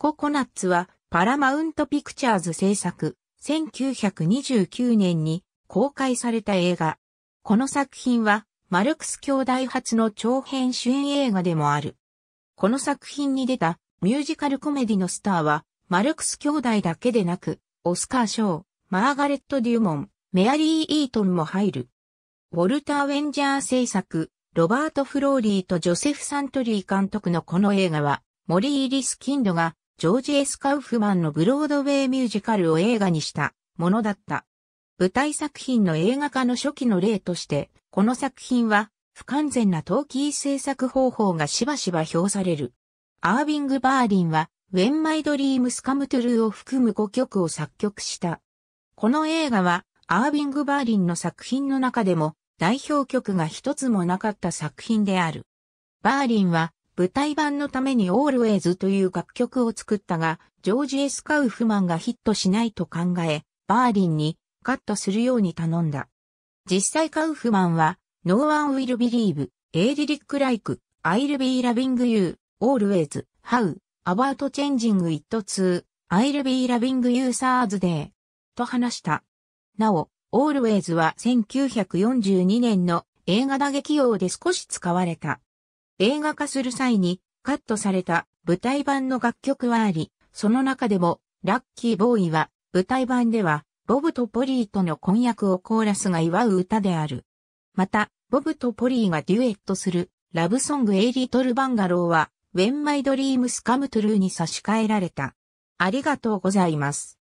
ココナッツはパラマウントピクチャーズ制作、1929年に公開された映画。この作品はマルクス兄弟初の長編主演映画でもある。この作品に出たミュージカルコメディのスターはマルクス兄弟だけでなく、オスカー賞、マーガレット・デューモン、メアリー・イートンも入る。ウォルター・ウェンジャー制作、ロバート・フローリーとジョセフ・サントリー監督のこの映画は、モリー・リス・キンドがジョージ・エス・カウフマンのブロードウェイミュージカルを映画にしたものだった。舞台作品の映画化の初期の例として、この作品は不完全な陶器制作方法がしばしば評される。アービング・バーリンは、When My Dreams Come True を含む5曲を作曲した。この映画は、アービング・バーリンの作品の中でも、代表曲が一つもなかった作品である。バーリンは、舞台版のために Always という楽曲を作ったが、ジョージ・エスカウフマンがヒットしないと考え、バーリンにカットするように頼んだ。実際カウフマンは、No One Will Believe, A Lyric Like, I'll Be Loving You, Always, How, About Changing It to, I'll Be Loving You Thursday と話した。なお、Always は1942年の映画打撃用で少し使われた。映画化する際にカットされた舞台版の楽曲はあり、その中でもラッキーボーイは舞台版ではボブとポリーとの婚約をコーラスが祝う歌である。また、ボブとポリーがデュエットするラブソングエイリトルバンガローは When My Dreams Come True に差し替えられた。ありがとうございます。